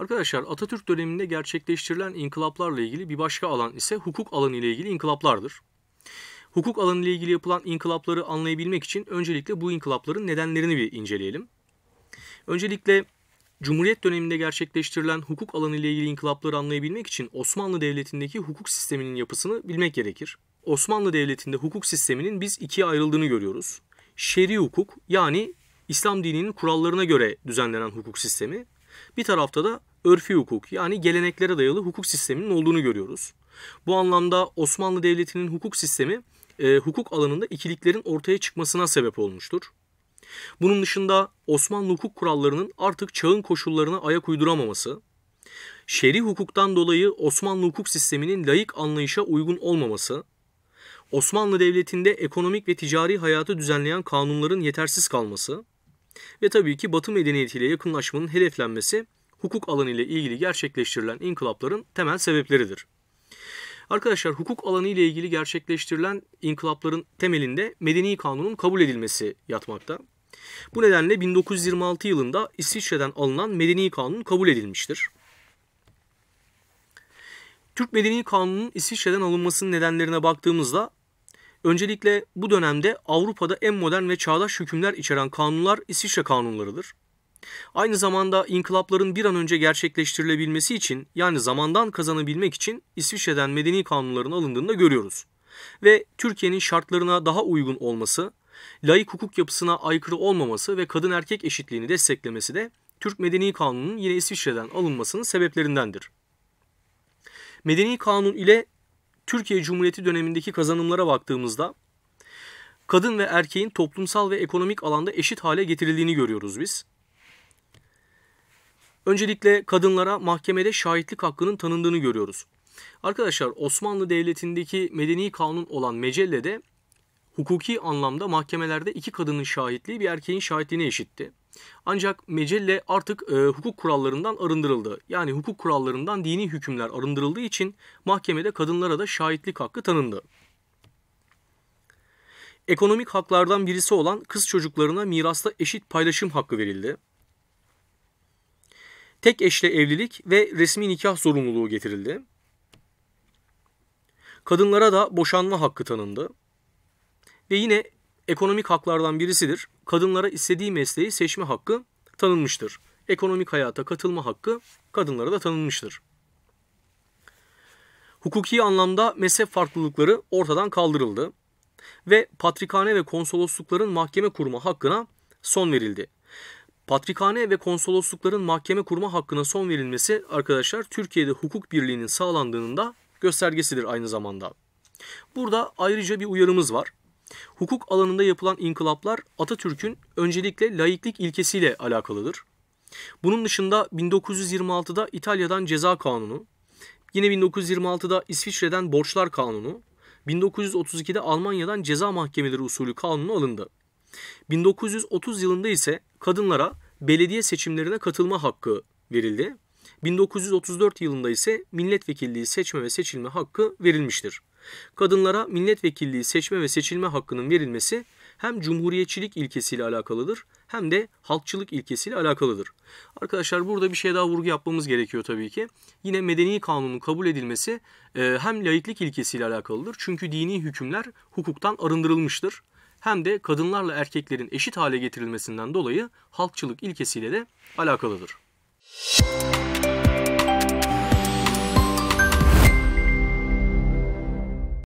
Arkadaşlar Atatürk döneminde gerçekleştirilen inkılaplarla ilgili bir başka alan ise hukuk alanı ile ilgili inkılaplardır. Hukuk alanı ile ilgili yapılan inkılapları anlayabilmek için öncelikle bu inkılapların nedenlerini bir inceleyelim. Öncelikle Cumhuriyet döneminde gerçekleştirilen hukuk alanı ile ilgili inkılapları anlayabilmek için Osmanlı Devleti'ndeki hukuk sisteminin yapısını bilmek gerekir. Osmanlı Devleti'nde hukuk sisteminin biz ikiye ayrıldığını görüyoruz. Şer'i hukuk yani İslam dininin kurallarına göre düzenlenen hukuk sistemi bir tarafta da örfi hukuk yani geleneklere dayalı hukuk sisteminin olduğunu görüyoruz. Bu anlamda Osmanlı Devleti'nin hukuk sistemi e, hukuk alanında ikiliklerin ortaya çıkmasına sebep olmuştur. Bunun dışında Osmanlı hukuk kurallarının artık çağın koşullarına ayak uyduramaması, şer'i hukuktan dolayı Osmanlı hukuk sisteminin layık anlayışa uygun olmaması, Osmanlı Devleti'nde ekonomik ve ticari hayatı düzenleyen kanunların yetersiz kalması, ve tabii ki Batı medeniyetiyle yakınlaşmanın hedeflenmesi hukuk alanı ile ilgili gerçekleştirilen inkılapların temel sebepleridir. Arkadaşlar hukuk alanı ile ilgili gerçekleştirilen inkılapların temelinde medeni kanunun kabul edilmesi yatmakta. Bu nedenle 1926 yılında İsviçre'den alınan medeni kanun kabul edilmiştir. Türk Medeni Kanunu'nun İsviçre'den alınmasının nedenlerine baktığımızda Öncelikle bu dönemde Avrupa'da en modern ve çağdaş hükümler içeren kanunlar İsviçre kanunlarıdır. Aynı zamanda inkılapların bir an önce gerçekleştirilebilmesi için yani zamandan kazanabilmek için İsviçre'den medeni kanunların alındığını da görüyoruz. Ve Türkiye'nin şartlarına daha uygun olması, layık hukuk yapısına aykırı olmaması ve kadın erkek eşitliğini desteklemesi de Türk Medeni Kanunu'nun yine İsviçre'den alınmasının sebeplerindendir. Medeni Kanun ile Türkiye Cumhuriyeti dönemindeki kazanımlara baktığımızda kadın ve erkeğin toplumsal ve ekonomik alanda eşit hale getirildiğini görüyoruz biz. Öncelikle kadınlara mahkemede şahitlik hakkının tanındığını görüyoruz. Arkadaşlar Osmanlı Devleti'ndeki medeni kanun olan mecellede hukuki anlamda mahkemelerde iki kadının şahitliği bir erkeğin şahitliğine eşitti. Ancak Mecelle artık e, hukuk kurallarından arındırıldı. Yani hukuk kurallarından dini hükümler arındırıldığı için mahkemede kadınlara da şahitlik hakkı tanındı. Ekonomik haklardan birisi olan kız çocuklarına mirasta eşit paylaşım hakkı verildi. Tek eşle evlilik ve resmi nikah zorunluluğu getirildi. Kadınlara da boşanma hakkı tanındı. Ve yine ekonomik haklardan birisidir. Kadınlara istediği mesleği seçme hakkı tanınmıştır. Ekonomik hayata katılma hakkı kadınlara da tanınmıştır. Hukuki anlamda mezhep farklılıkları ortadan kaldırıldı ve patrikhane ve konsoloslukların mahkeme kurma hakkına son verildi. Patrikhane ve konsoloslukların mahkeme kurma hakkına son verilmesi arkadaşlar Türkiye'de hukuk birliğinin sağlandığının da göstergesidir aynı zamanda. Burada ayrıca bir uyarımız var hukuk alanında yapılan inkılaplar Atatürk'ün öncelikle laiklik ilkesiyle alakalıdır. Bunun dışında 1926'da İtalya'dan ceza kanunu, yine 1926'da İsviçre'den borçlar kanunu, 1932'de Almanya'dan ceza mahkemeleri usulü kanunu alındı. 1930 yılında ise kadınlara belediye seçimlerine katılma hakkı verildi. 1934 yılında ise milletvekilliği seçme ve seçilme hakkı verilmiştir. Kadınlara milletvekilliği seçme ve seçilme hakkının verilmesi hem cumhuriyetçilik ilkesiyle alakalıdır hem de halkçılık ilkesiyle alakalıdır. Arkadaşlar burada bir şey daha vurgu yapmamız gerekiyor tabii ki. Yine medeni kanunun kabul edilmesi e, hem laiklik ilkesiyle alakalıdır. Çünkü dini hükümler hukuktan arındırılmıştır. Hem de kadınlarla erkeklerin eşit hale getirilmesinden dolayı halkçılık ilkesiyle de alakalıdır. Müzik